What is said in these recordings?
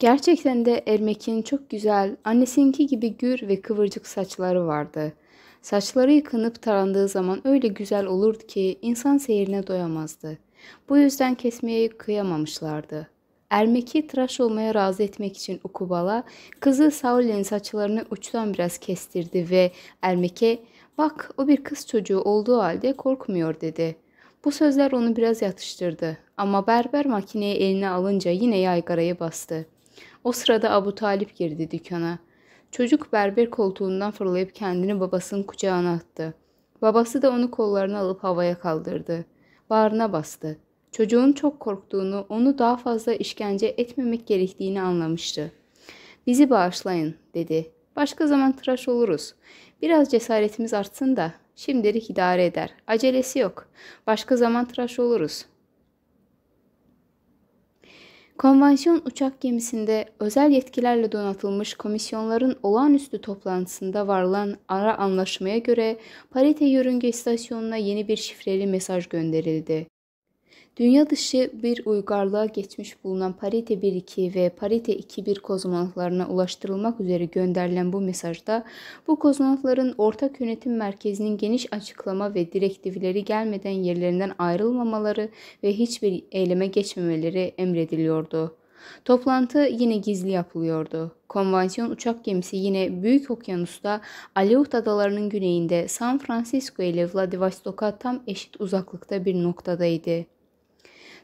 Gerçekten de Ermek'in çok güzel, annesinki gibi gür ve kıvırcık saçları vardı. Saçları yıkanıp tarandığı zaman öyle güzel olurdu ki insan seyrine doyamazdı. Bu yüzden kesmeye kıyamamışlardı. Ermek'i tıraş olmaya razı etmek için Ukubala kızı Saule'nin saçlarını uçtan biraz kestirdi ve Ermek'e ''Bak o bir kız çocuğu olduğu halde korkmuyor.'' dedi. Bu sözler onu biraz yatıştırdı ama berber makineyi eline alınca yine yaygarayı bastı. O sırada Abu Talip girdi dükkana. Çocuk berber koltuğundan fırlayıp kendini babasının kucağına attı. Babası da onu kollarına alıp havaya kaldırdı. Bağrına bastı. Çocuğun çok korktuğunu, onu daha fazla işkence etmemek gerektiğini anlamıştı. Bizi bağışlayın, dedi. Başka zaman tıraş oluruz. Biraz cesaretimiz artsın da şimdilik idare eder. Acelesi yok. Başka zaman tıraş oluruz. Konvansiyon uçak gemisinde özel yetkilerle donatılmış komisyonların olağanüstü toplantısında varılan ara anlaşmaya göre parite yörünge istasyonuna yeni bir şifreli mesaj gönderildi. Dünya dışı bir uygarlığa geçmiş bulunan Parite 1-2 ve Parite 2-1 kozmonotlarına ulaştırılmak üzere gönderilen bu mesajda bu kozmonotların ortak yönetim merkezinin geniş açıklama ve direktifleri gelmeden yerlerinden ayrılmamaları ve hiçbir eyleme geçmemeleri emrediliyordu. Toplantı yine gizli yapılıyordu. Konvansiyon uçak gemisi yine Büyük Okyanus'ta Aleut Adaları'nın güneyinde San Francisco ile Vladivostok'a tam eşit uzaklıkta bir noktadaydı.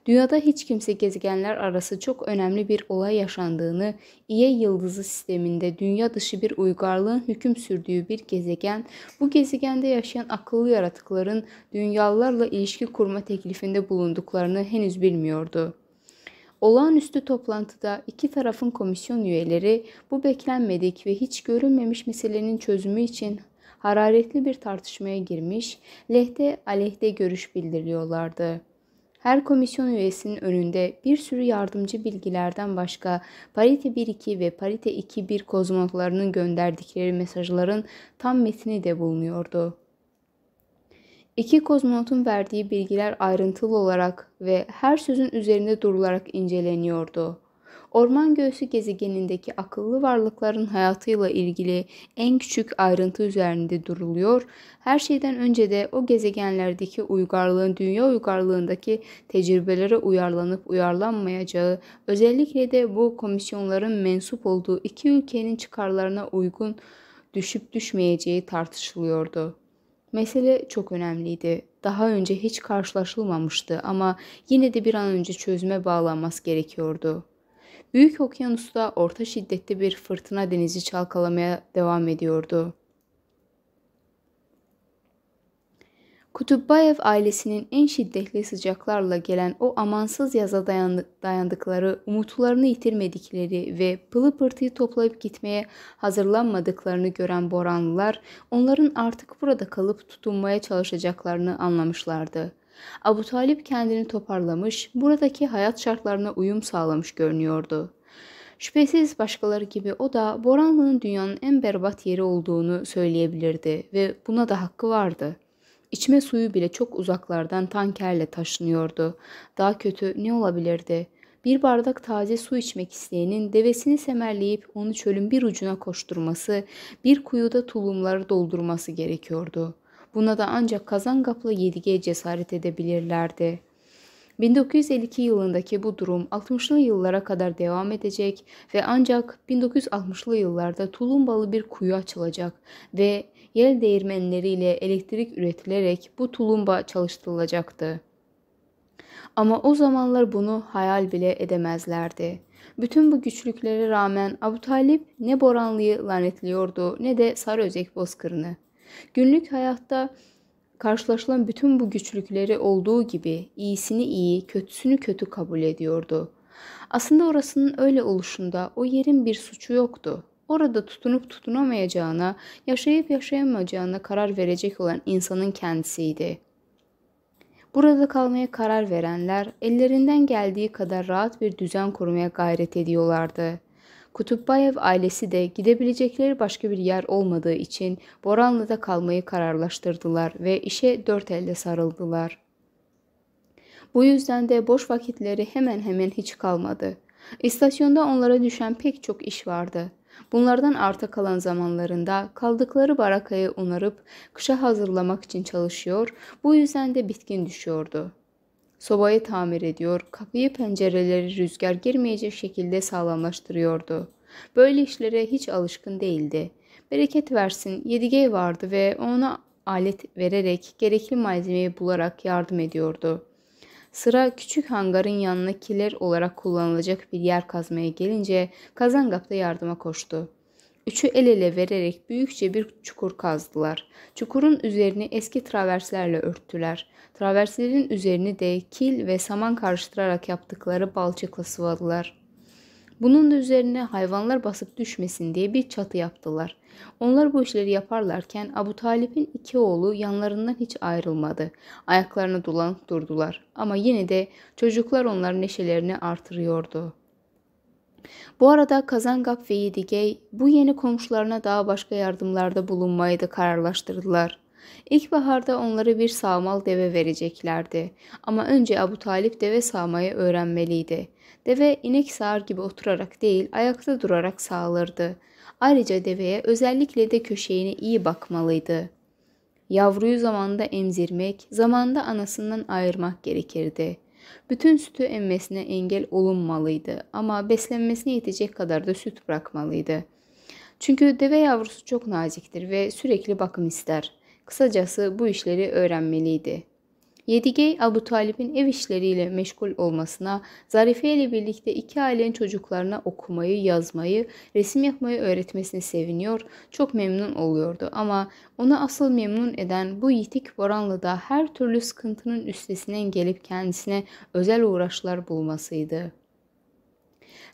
Dünyada hiç kimse gezegenler arası çok önemli bir olay yaşandığını, İye yıldızı sisteminde dünya dışı bir uygarlığın hüküm sürdüğü bir gezegen, bu gezegende yaşayan akıllı yaratıkların dünyalarla ilişki kurma teklifinde bulunduklarını henüz bilmiyordu. Olağanüstü toplantıda iki tarafın komisyon üyeleri bu beklenmedik ve hiç görülmemiş meselenin çözümü için hararetli bir tartışmaya girmiş, lehte aleyhte görüş bildiriyorlardı.'' Her komisyon üyesinin önünde bir sürü yardımcı bilgilerden başka Parite 1-2 ve Parite 2-1 kozmonotlarının gönderdikleri mesajların tam metni de bulunuyordu. İki kozmonotun verdiği bilgiler ayrıntılı olarak ve her sözün üzerinde durularak inceleniyordu. Orman göğsü gezegenindeki akıllı varlıkların hayatıyla ilgili en küçük ayrıntı üzerinde duruluyor. Her şeyden önce de o gezegenlerdeki uygarlığın dünya uygarlığındaki tecrübelere uyarlanıp uyarlanmayacağı, özellikle de bu komisyonların mensup olduğu iki ülkenin çıkarlarına uygun düşüp düşmeyeceği tartışılıyordu. Mesele çok önemliydi. Daha önce hiç karşılaşılmamıştı ama yine de bir an önce çözüme bağlanması gerekiyordu. Büyük okyanusta orta şiddetli bir fırtına denizi çalkalamaya devam ediyordu. Kutubbayev ailesinin en şiddetli sıcaklarla gelen o amansız yaza dayandıkları, umutlarını yitirmedikleri ve pılı pırtıyı toplayıp gitmeye hazırlanmadıklarını gören Boranlılar, onların artık burada kalıp tutunmaya çalışacaklarını anlamışlardı.'' Abu Talip kendini toparlamış, buradaki hayat şartlarına uyum sağlamış görünüyordu. Şüphesiz başkaları gibi o da Boranlı'nın dünyanın en berbat yeri olduğunu söyleyebilirdi ve buna da hakkı vardı. İçme suyu bile çok uzaklardan tankerle taşınıyordu. Daha kötü ne olabilirdi? Bir bardak taze su içmek isteyenin devesini semerleyip onu çölün bir ucuna koşturması, bir kuyuda tulumları doldurması gerekiyordu.'' Buna da ancak Kazan Kazangaplı Yedige'ye cesaret edebilirlerdi. 1952 yılındaki bu durum 60'lı yıllara kadar devam edecek ve ancak 1960'lı yıllarda tulumbalı bir kuyu açılacak ve yel değirmenleriyle elektrik üretilerek bu tulumba çalıştırılacaktı. Ama o zamanlar bunu hayal bile edemezlerdi. Bütün bu güçlüklere rağmen Abu Talip ne Boranlı'yı lanetliyordu ne de Sarıözek Bozkır'ını. Günlük hayatta karşılaşılan bütün bu güçlükleri olduğu gibi iyisini iyi, kötüsünü kötü kabul ediyordu. Aslında orasının öyle oluşunda o yerin bir suçu yoktu. Orada tutunup tutunamayacağına, yaşayıp yaşayamayacağına karar verecek olan insanın kendisiydi. Burada kalmaya karar verenler ellerinden geldiği kadar rahat bir düzen kurmaya gayret ediyorlardı. Kutubbayev ailesi de gidebilecekleri başka bir yer olmadığı için Boranlı'da kalmayı kararlaştırdılar ve işe dört elle sarıldılar. Bu yüzden de boş vakitleri hemen hemen hiç kalmadı. İstasyonda onlara düşen pek çok iş vardı. Bunlardan arta kalan zamanlarında kaldıkları barakayı onarıp kışa hazırlamak için çalışıyor, bu yüzden de bitkin düşüyordu sobayı tamir ediyor, kapıyı pencereleri rüzgar girmeyecek şekilde sağlamlaştırıyordu. Böyle işlere hiç alışkın değildi. Bereket versin Yedigey vardı ve ona alet vererek gerekli malzemeyi bularak yardım ediyordu. Sıra küçük hangarın yanına kiler olarak kullanılacak bir yer kazmaya gelince kazan da yardıma koştu. Üçü el ele vererek büyükçe bir çukur kazdılar. Çukurun üzerini eski traverslerle örttüler. Traverslerin üzerini de kil ve saman karıştırarak yaptıkları balçıkla sıvadılar. Bunun da üzerine hayvanlar basıp düşmesin diye bir çatı yaptılar. Onlar bu işleri yaparlarken Abu Talip'in iki oğlu yanlarından hiç ayrılmadı. Ayaklarına dolanıp durdular ama yine de çocuklar onların neşelerini artırıyordu.'' Bu arada Kazangap ve Yedigey bu yeni komşularına daha başka yardımlarda bulunmayı da kararlaştırdılar. İlkbaharda onlara bir sağmal deve vereceklerdi. Ama önce Abu Talip deve sağmayı öğrenmeliydi. Deve inek sağar gibi oturarak değil ayakta durarak sağlardı. Ayrıca deveye özellikle de köşeğine iyi bakmalıydı. Yavruyu zamanında emzirmek, zamanında anasından ayırmak gerekirdi. Bütün sütü emmesine engel olunmalıydı ama beslenmesine yetecek kadar da süt bırakmalıydı. Çünkü deve yavrusu çok naziktir ve sürekli bakım ister. Kısacası bu işleri öğrenmeliydi. Yedigey Abu Talib'in ev işleriyle meşgul olmasına, Zarife ile birlikte iki ailenin çocuklarına okumayı, yazmayı, resim yapmayı öğretmesine seviniyor, çok memnun oluyordu. Ama onu asıl memnun eden bu yitik Boranlı'da her türlü sıkıntının üstesinden gelip kendisine özel uğraşlar bulmasıydı.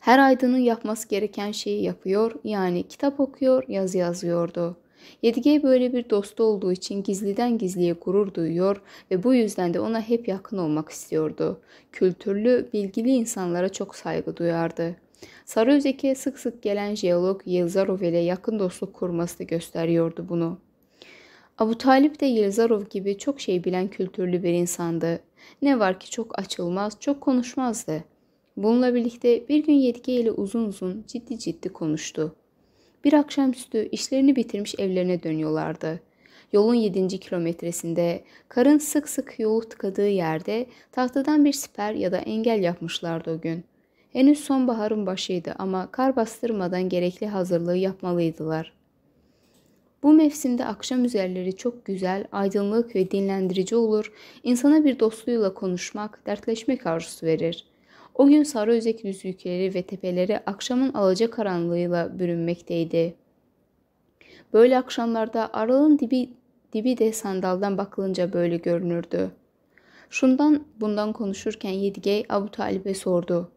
Her aydının yapması gereken şeyi yapıyor, yani kitap okuyor, yazı yazıyordu.'' Yedige böyle bir dostu olduğu için gizliden gizliye gurur duyuyor ve bu yüzden de ona hep yakın olmak istiyordu. Kültürlü, bilgili insanlara çok saygı duyardı. Sarıyüzek'e sık sık gelen jeolog Yelzarov ile yakın dostluk kurması da gösteriyordu bunu. Abu Talip de Yelzarov gibi çok şey bilen kültürlü bir insandı. Ne var ki çok açılmaz, çok konuşmazdı. Bununla birlikte bir gün Yetike ile uzun uzun ciddi ciddi konuştu bir akşamüstü işlerini bitirmiş evlerine dönüyorlardı. Yolun yedinci kilometresinde karın sık sık yolu tıkadığı yerde tahtadan bir siper ya da engel yapmışlardı o gün. Henüz sonbaharın başıydı ama kar bastırmadan gerekli hazırlığı yapmalıydılar. Bu mevsimde akşam üzerleri çok güzel, aydınlık ve dinlendirici olur, insana bir dostluyla konuşmak, dertleşmek arzusu verir.'' O gün sarı özek düzlükleri ve tepeleri akşamın alaca karanlığıyla bürünmekteydi. Böyle akşamlarda aralığın dibi, dibi de sandaldan bakılınca böyle görünürdü. Şundan bundan konuşurken Yedigey Abu Talib'e sordu.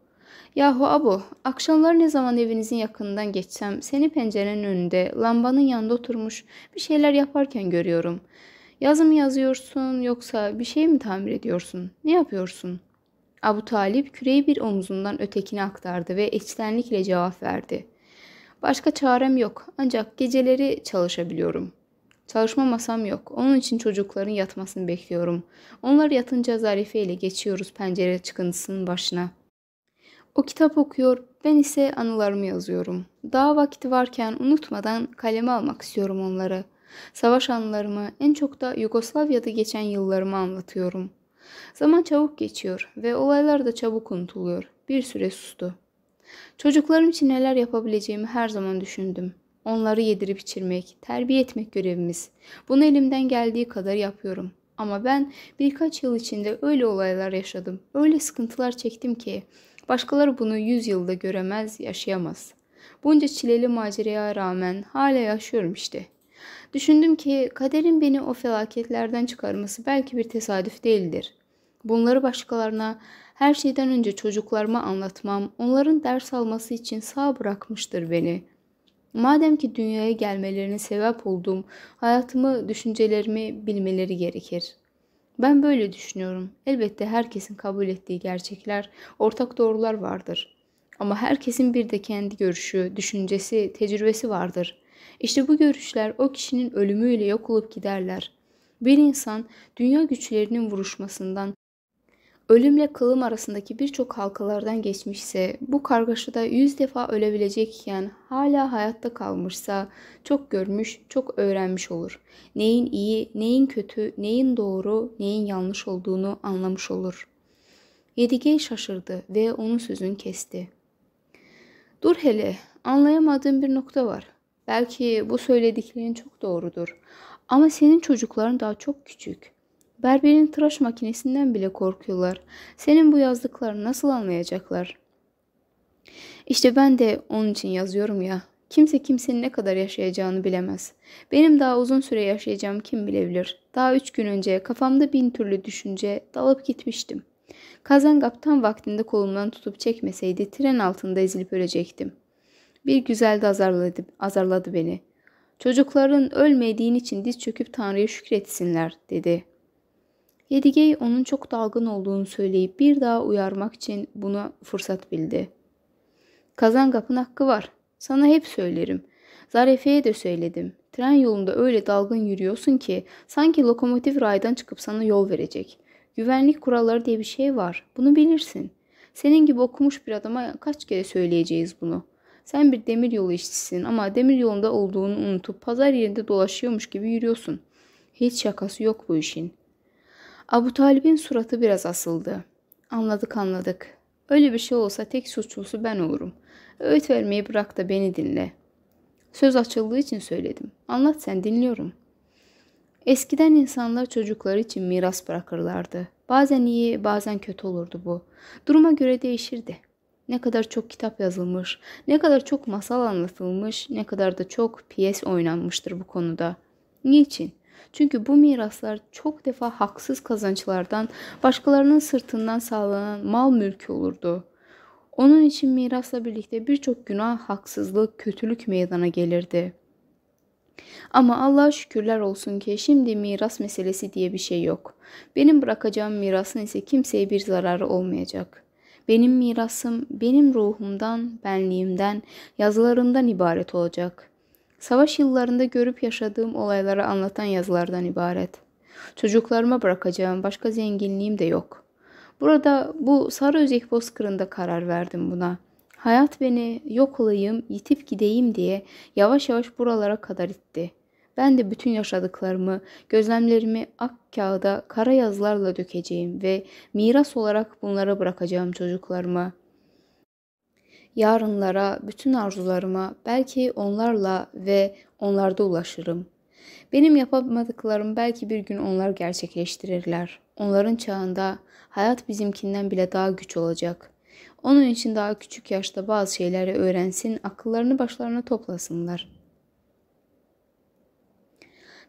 Yahu Abu, akşamları ne zaman evinizin yakınından geçsem seni pencerenin önünde lambanın yanında oturmuş bir şeyler yaparken görüyorum. Yazı mı yazıyorsun yoksa bir şey mi tamir ediyorsun? Ne yapıyorsun? Abu Talip küreyi bir omuzundan ötekine aktardı ve içtenlikle cevap verdi. Başka çarem yok ancak geceleri çalışabiliyorum. Çalışma masam yok. Onun için çocukların yatmasını bekliyorum. Onlar yatınca Zarife ile geçiyoruz pencere çıkıntısının başına. O kitap okuyor, ben ise anılarımı yazıyorum. Daha vakti varken unutmadan kaleme almak istiyorum onları.'' Savaş anılarımı, en çok da Yugoslavya'da geçen yıllarımı anlatıyorum. Zaman çabuk geçiyor ve olaylar da çabuk unutuluyor. Bir süre sustu. Çocuklarım için neler yapabileceğimi her zaman düşündüm. Onları yedirip içirmek, terbiye etmek görevimiz. Bunu elimden geldiği kadar yapıyorum. Ama ben birkaç yıl içinde öyle olaylar yaşadım, öyle sıkıntılar çektim ki başkaları bunu yüz yılda göremez, yaşayamaz. Bunca çileli maceraya rağmen hala yaşıyorum işte. Düşündüm ki kaderin beni o felaketlerden çıkarması belki bir tesadüf değildir. Bunları başkalarına her şeyden önce çocuklarıma anlatmam onların ders alması için sağ bırakmıştır beni. Madem ki dünyaya gelmelerine sebep oldum, hayatımı, düşüncelerimi bilmeleri gerekir. Ben böyle düşünüyorum. Elbette herkesin kabul ettiği gerçekler, ortak doğrular vardır. Ama herkesin bir de kendi görüşü, düşüncesi, tecrübesi vardır. İşte bu görüşler o kişinin ölümüyle yok olup giderler. Bir insan dünya güçlerinin vuruşmasından ölümle kılım arasındaki birçok halkalardan geçmişse, bu kargaşada yüz defa ölebilecekken hala hayatta kalmışsa çok görmüş, çok öğrenmiş olur. Neyin iyi, neyin kötü, neyin doğru, neyin yanlış olduğunu anlamış olur. Yedigey şaşırdı ve onun sözünü kesti. Dur hele, anlayamadığım bir nokta var. Belki bu söylediklerin çok doğrudur. Ama senin çocukların daha çok küçük. Berberin tıraş makinesinden bile korkuyorlar. Senin bu yazdıklarını nasıl anlayacaklar? İşte ben de onun için yazıyorum ya. Kimse kimsenin ne kadar yaşayacağını bilemez. Benim daha uzun süre yaşayacağım kim bilebilir. Daha üç gün önce kafamda bin türlü düşünce dalıp gitmiştim. Kazan kaptan vaktinde kolumdan tutup çekmeseydi tren altında ezilip ölecektim. Bir güzel de azarladı, azarladı beni. Çocukların ölmediğin için diz çöküp Tanrı'ya şükretsinler dedi.'' Yedigey onun çok dalgın olduğunu söyleyip bir daha uyarmak için buna fırsat bildi. Kazan kapın hakkı var. Sana hep söylerim. Zarife'ye de söyledim. Tren yolunda öyle dalgın yürüyorsun ki sanki lokomotif raydan çıkıp sana yol verecek. Güvenlik kuralları diye bir şey var. Bunu bilirsin. Senin gibi okumuş bir adama kaç kere söyleyeceğiz bunu. Sen bir demir yolu işçisin ama demir yolunda olduğunu unutup pazar yerinde dolaşıyormuş gibi yürüyorsun. Hiç şakası yok bu işin.'' Abu Talib'in suratı biraz asıldı. Anladık anladık. Öyle bir şey olsa tek suçlusu ben olurum. Öğüt vermeyi bırak da beni dinle. Söz açıldığı için söyledim. Anlat sen dinliyorum. Eskiden insanlar çocukları için miras bırakırlardı. Bazen iyi, bazen kötü olurdu bu. Duruma göre değişirdi. Ne kadar çok kitap yazılmış, ne kadar çok masal anlatılmış, ne kadar da çok piyes oynanmıştır bu konuda. Niçin? Çünkü bu miraslar çok defa haksız kazançlardan, başkalarının sırtından sağlanan mal mülkü olurdu. Onun için mirasla birlikte birçok günah, haksızlık, kötülük meydana gelirdi. Ama Allah'a şükürler olsun ki şimdi miras meselesi diye bir şey yok. Benim bırakacağım mirasın ise kimseye bir zararı olmayacak. Benim mirasım benim ruhumdan, benliğimden, yazılarımdan ibaret olacak.'' savaş yıllarında görüp yaşadığım olayları anlatan yazılardan ibaret. Çocuklarıma bırakacağım başka zenginliğim de yok. Burada bu sarı Sarıözek Bozkırı'nda karar verdim buna. Hayat beni yok olayım, yitip gideyim diye yavaş yavaş buralara kadar itti. Ben de bütün yaşadıklarımı, gözlemlerimi ak kağıda kara yazılarla dökeceğim ve miras olarak bunlara bırakacağım çocuklarıma.'' yarınlara, bütün arzularıma belki onlarla ve onlarda ulaşırım. Benim yapamadıklarım belki bir gün onlar gerçekleştirirler. Onların çağında hayat bizimkinden bile daha güç olacak. Onun için daha küçük yaşta bazı şeyleri öğrensin, akıllarını başlarına toplasınlar.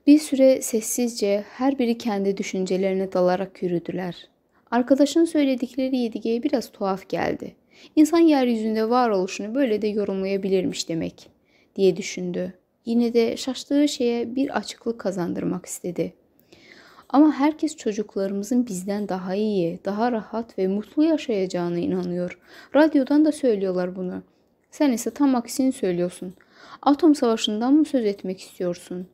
Bir süre sessizce her biri kendi düşüncelerine dalarak yürüdüler. Arkadaşın söyledikleri Yedige'ye biraz tuhaf geldi. İnsan yeryüzünde varoluşunu böyle de yorumlayabilirmiş demek diye düşündü. Yine de şaştığı şeye bir açıklık kazandırmak istedi. Ama herkes çocuklarımızın bizden daha iyi, daha rahat ve mutlu yaşayacağına inanıyor. Radyodan da söylüyorlar bunu. Sen ise tam aksini söylüyorsun. Atom savaşından mı söz etmek istiyorsun?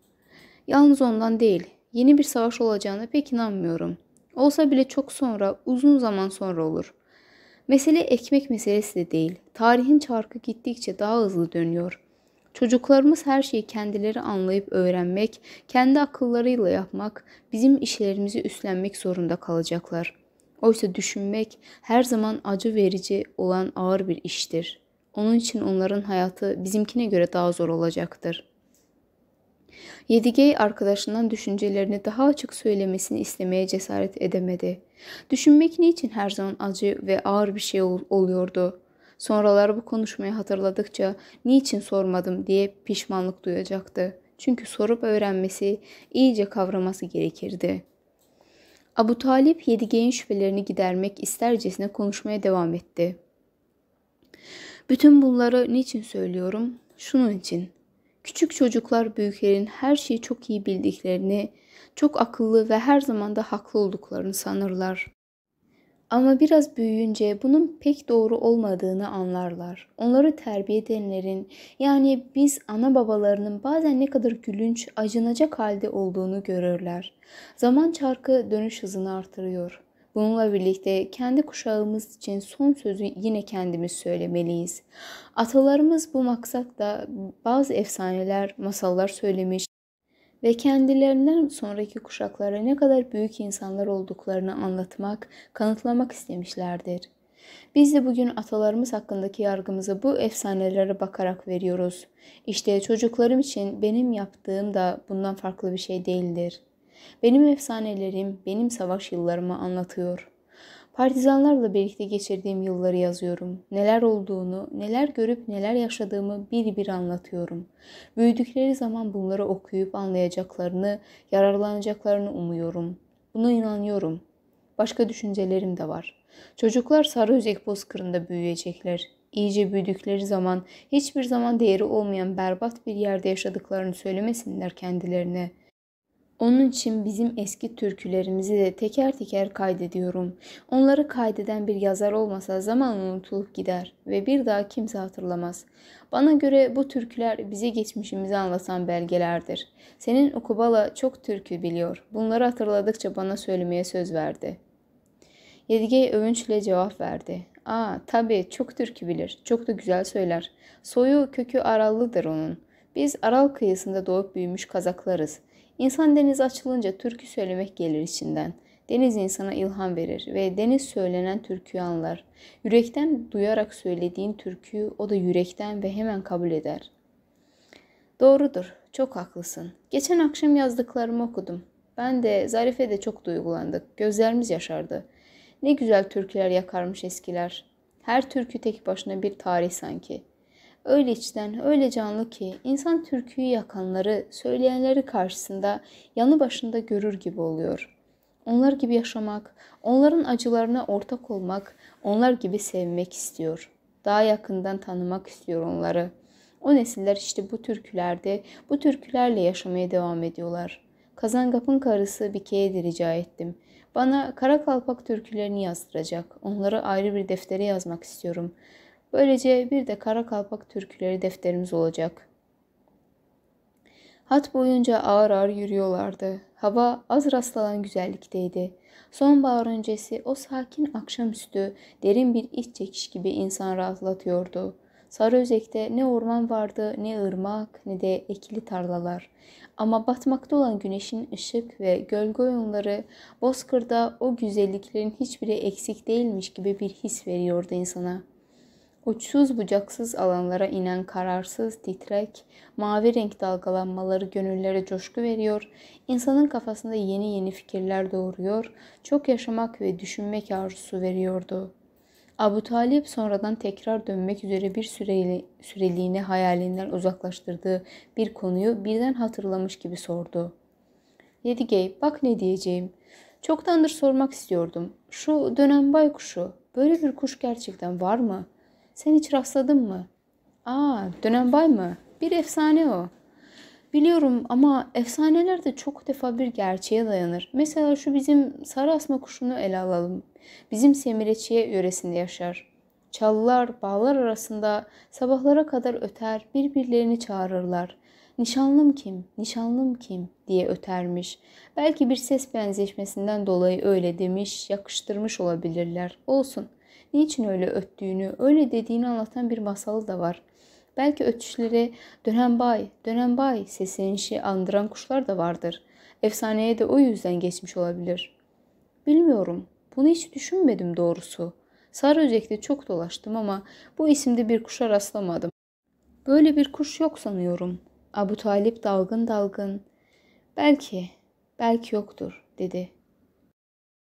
Yalnız ondan değil. Yeni bir savaş olacağına pek inanmıyorum. Olsa bile çok sonra, uzun zaman sonra olur. Mesele ekmek meselesi de değil. Tarihin çarkı gittikçe daha hızlı dönüyor. Çocuklarımız her şeyi kendileri anlayıp öğrenmek, kendi akıllarıyla yapmak, bizim işlerimizi üstlenmek zorunda kalacaklar. Oysa düşünmek her zaman acı verici olan ağır bir iştir. Onun için onların hayatı bizimkine göre daha zor olacaktır.'' Yedigey arkadaşından düşüncelerini daha açık söylemesini istemeye cesaret edemedi. Düşünmek niçin her zaman acı ve ağır bir şey ol oluyordu. Sonralar bu konuşmayı hatırladıkça niçin sormadım diye pişmanlık duyacaktı. Çünkü sorup öğrenmesi, iyice kavraması gerekirdi. Abu Talip Yedigeyin şüphelerini gidermek istercesine konuşmaya devam etti. Bütün bunları niçin söylüyorum? Şunun için. Küçük çocuklar büyüklerin her şeyi çok iyi bildiklerini, çok akıllı ve her zaman da haklı olduklarını sanırlar. Ama biraz büyüyünce bunun pek doğru olmadığını anlarlar. Onları terbiye edenlerin yani biz ana babalarının bazen ne kadar gülünç, acınacak halde olduğunu görürler. Zaman çarkı dönüş hızını artırıyor. Bununla birlikte kendi kuşağımız için son sözü yine kendimiz söylemeliyiz. Atalarımız bu maksatla bazı efsaneler, masallar söylemiş ve kendilerinden sonraki kuşaklara ne kadar büyük insanlar olduklarını anlatmak, kanıtlamak istemişlerdir. Biz de bugün atalarımız hakkındaki yargımızı bu efsanelere bakarak veriyoruz. İşte çocuklarım için benim yaptığım da bundan farklı bir şey değildir.'' Benim efsanelerim, benim savaş yıllarımı anlatıyor. Partizanlarla birlikte geçirdiğim yılları yazıyorum. Neler olduğunu, neler görüp neler yaşadığımı bir bir anlatıyorum. Büyüdükleri zaman bunları okuyup anlayacaklarını, yararlanacaklarını umuyorum. Buna inanıyorum. Başka düşüncelerim de var. Çocuklar Sarıözek Bozkırı'nda büyüyecekler. İyice büyüdükleri zaman hiçbir zaman değeri olmayan berbat bir yerde yaşadıklarını söylemesinler kendilerine. Onun için bizim eski türkülerimizi de teker teker kaydediyorum. Onları kaydeden bir yazar olmasa zaman unutulup gider ve bir daha kimse hatırlamaz. Bana göre bu türküler bize geçmişimizi anlatan belgelerdir. Senin Okubala çok türkü biliyor. Bunları hatırladıkça bana söylemeye söz verdi. Yedigey övünçle cevap verdi. Aa tabii çok türkü bilir. Çok da güzel söyler. Soyu kökü Arallıdır onun. Biz Aral kıyısında doğup büyümüş Kazaklarız.'' İnsan deniz açılınca türkü söylemek gelir içinden. Deniz insana ilham verir ve deniz söylenen türküyü anlar. Yürekten duyarak söylediğin türküyü o da yürekten ve hemen kabul eder. Doğrudur, çok haklısın. Geçen akşam yazdıklarımı okudum. Ben de Zarife de çok duygulandık. Gözlerimiz yaşardı. Ne güzel türküler yakarmış eskiler. Her türkü tek başına bir tarih sanki.'' Öyle içten, öyle canlı ki insan türküyü yakanları, söyleyenleri karşısında yanı başında görür gibi oluyor. Onlar gibi yaşamak, onların acılarına ortak olmak, onlar gibi sevmek istiyor. Daha yakından tanımak istiyor onları. O nesiller işte bu türkülerde, bu türkülerle yaşamaya devam ediyorlar. Kazangap'ın karısı Bike'ye de rica ettim. Bana kara kalpak türkülerini yazdıracak. Onları ayrı bir deftere yazmak istiyorum. Böylece bir de kara kalpak türküleri defterimiz olacak. Hat boyunca ağır ağır yürüyorlardı. Hava az rastlanan güzellikteydi. Sonbahar öncesi o sakin akşamüstü derin bir iç çekiş gibi insan rahatlatıyordu. Sarı özekte ne orman vardı ne ırmak ne de ekili tarlalar. Ama batmakta olan güneşin ışık ve gölge oyunları Bozkır'da o güzelliklerin hiçbiri eksik değilmiş gibi bir his veriyordu insana.'' Uçsuz bucaksız alanlara inen kararsız, titrek, mavi renk dalgalanmaları gönüllere coşku veriyor, insanın kafasında yeni yeni fikirler doğuruyor, çok yaşamak ve düşünmek arzusu veriyordu. Abu Talip sonradan tekrar dönmek üzere bir süreli, süreliğine hayalinden uzaklaştırdığı bir konuyu birden hatırlamış gibi sordu. Yedigey bak ne diyeceğim. Çoktandır sormak istiyordum. Şu dönem baykuşu, böyle bir kuş gerçekten var mı?'' Sen hiç rastladın mı? Aa, Dönenbay mı? Bir efsane o. Biliyorum ama efsaneler de çok defa bir gerçeğe dayanır. Mesela şu bizim sarı asma kuşunu ele alalım. Bizim Semireçiye yöresinde yaşar. Çalılar bağlar arasında sabahlara kadar öter birbirlerini çağırırlar. Nişanlım kim, nişanlım kim diye ötermiş. Belki bir ses benzeşmesinden dolayı öyle demiş, yakıştırmış olabilirler. Olsun.'' niçin öyle öttüğünü, öyle dediğini anlatan bir masalı da var. Belki ötüşlere dönenbay, dönenbay seslenişi andıran kuşlar da vardır. Efsaneye de o yüzden geçmiş olabilir. Bilmiyorum. Bunu hiç düşünmedim doğrusu. Sarıöcek'te çok dolaştım ama bu isimde bir kuşa rastlamadım. Böyle bir kuş yok sanıyorum. Abu Talip dalgın dalgın. Belki, belki yoktur dedi.